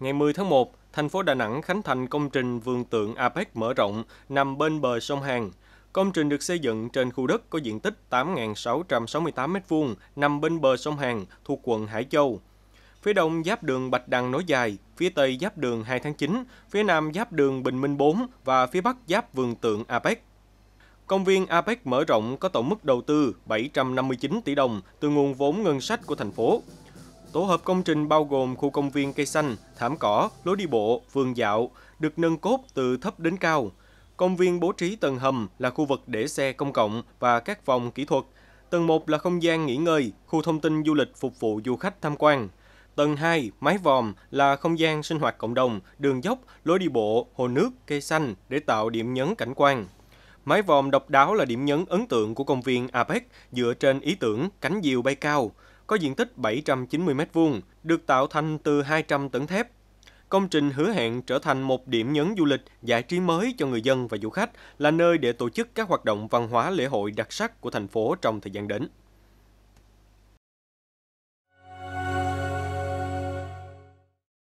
Ngày 10 tháng 1, thành phố Đà Nẵng khánh thành công trình vườn tượng APEC mở rộng nằm bên bờ sông Hàn. Công trình được xây dựng trên khu đất có diện tích 8.668 m2 nằm bên bờ sông Hàn thuộc quận Hải Châu. Phía đông giáp đường Bạch Đằng nối dài, phía tây giáp đường 2 tháng 9, phía nam giáp đường Bình Minh 4 và phía bắc giáp vườn tượng APEC. Công viên APEC mở rộng có tổng mức đầu tư 759 tỷ đồng từ nguồn vốn ngân sách của thành phố. Tổ hợp công trình bao gồm khu công viên cây xanh, thảm cỏ, lối đi bộ, vườn dạo, được nâng cốt từ thấp đến cao. Công viên bố trí tầng hầm là khu vực để xe công cộng và các phòng kỹ thuật. Tầng 1 là không gian nghỉ ngơi, khu thông tin du lịch phục vụ du khách tham quan. Tầng 2, mái vòm là không gian sinh hoạt cộng đồng, đường dốc, lối đi bộ, hồ nước, cây xanh để tạo điểm nhấn cảnh quan. Mái vòm độc đáo là điểm nhấn ấn tượng của công viên Apec dựa trên ý tưởng cánh diều bay cao có diện tích 790 m2, được tạo thành từ 200 tấn thép. Công trình hứa hẹn trở thành một điểm nhấn du lịch, giải trí mới cho người dân và du khách, là nơi để tổ chức các hoạt động văn hóa lễ hội đặc sắc của thành phố trong thời gian đến.